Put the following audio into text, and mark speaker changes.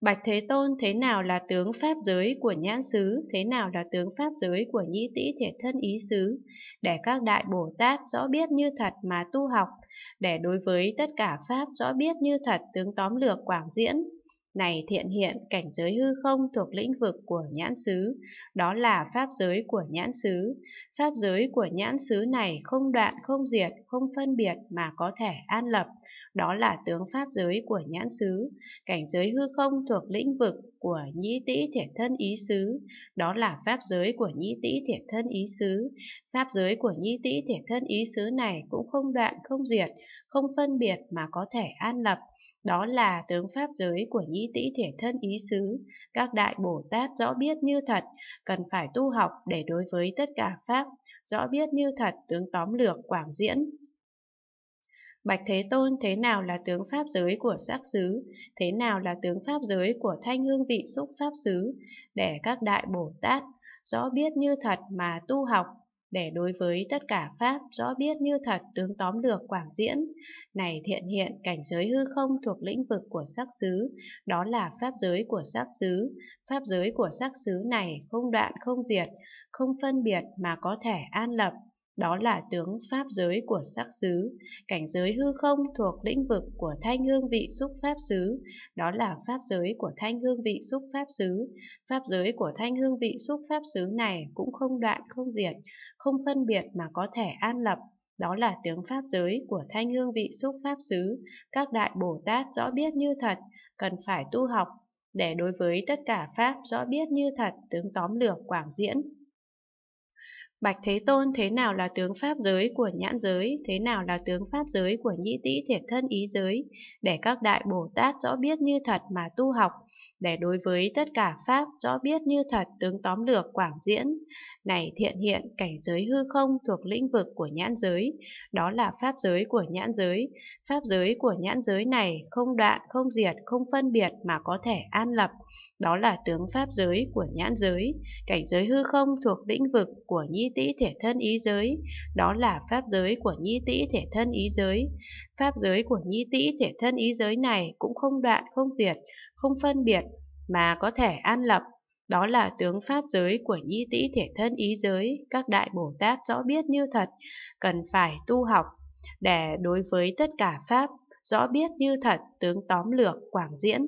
Speaker 1: Bạch Thế Tôn thế nào là tướng pháp giới của nhãn xứ, thế nào là tướng pháp giới của nhĩ tỷ thể thân ý xứ, để các đại Bồ Tát rõ biết như thật mà tu học, để đối với tất cả pháp rõ biết như thật tướng tóm lược quảng diễn, này thiện hiện cảnh giới hư không thuộc lĩnh vực của nhãn xứ, đó là pháp giới của nhãn xứ. Pháp giới của nhãn xứ này không đoạn, không diệt, không phân biệt mà có thể an lập, đó là tướng pháp giới của nhãn xứ. Cảnh giới hư không thuộc lĩnh vực của nhĩ tĩ thể thân ý xứ, đó là pháp giới của nhĩ tĩ thể thân ý xứ. Pháp giới của nhĩ tĩ thể thân ý xứ này cũng không đoạn, không diệt, không phân biệt mà có thể an lập đó là tướng pháp giới của nhĩ tĩ thể thân ý xứ, các đại Bồ Tát rõ biết như thật, cần phải tu học để đối với tất cả pháp, rõ biết như thật tướng tóm lược quảng diễn. Bạch Thế Tôn thế nào là tướng pháp giới của sắc xứ, thế nào là tướng pháp giới của thanh hương vị xúc pháp xứ, để các đại Bồ Tát rõ biết như thật mà tu học để đối với tất cả pháp rõ biết như thật tướng tóm được quảng diễn. Này thiện hiện, cảnh giới hư không thuộc lĩnh vực của sắc xứ, đó là pháp giới của sắc xứ. Pháp giới của sắc xứ này không đoạn không diệt, không phân biệt mà có thể an lập đó là tướng pháp giới của sắc xứ, cảnh giới hư không thuộc lĩnh vực của thanh hương vị xúc pháp xứ, đó là pháp giới của thanh hương vị xúc pháp xứ. Pháp giới của thanh hương vị xúc pháp xứ này cũng không đoạn không diệt, không phân biệt mà có thể an lập đó là tướng pháp giới của thanh hương vị xúc pháp xứ, các đại Bồ Tát rõ biết như thật, cần phải tu học, để đối với tất cả pháp rõ biết như thật tướng tóm lược quảng diễn. Bạch Thế Tôn thế nào là tướng pháp giới của nhãn giới, thế nào là tướng pháp giới của nhĩ tĩ thiệt thân ý giới, để các đại Bồ Tát rõ biết như thật mà tu học, để đối với tất cả pháp rõ biết như thật tướng tóm lược quảng diễn. Này thiện hiện cảnh giới hư không thuộc lĩnh vực của nhãn giới, đó là pháp giới của nhãn giới. Pháp giới của nhãn giới này không đoạn, không diệt, không phân biệt mà có thể an lập. Đó là tướng pháp giới của nhãn giới, cảnh giới hư không thuộc lĩnh vực của nhĩ nhi tĩ thể thân ý giới, đó là pháp giới của nhi tĩ thể thân ý giới. Pháp giới của nhi tĩ thể thân ý giới này cũng không đoạn, không diệt, không phân biệt, mà có thể an lập. Đó là tướng pháp giới của nhi tĩ thể thân ý giới, các đại Bồ Tát rõ biết như thật, cần phải tu học, để đối với tất cả pháp, rõ biết như thật, tướng tóm lược, quảng diễn.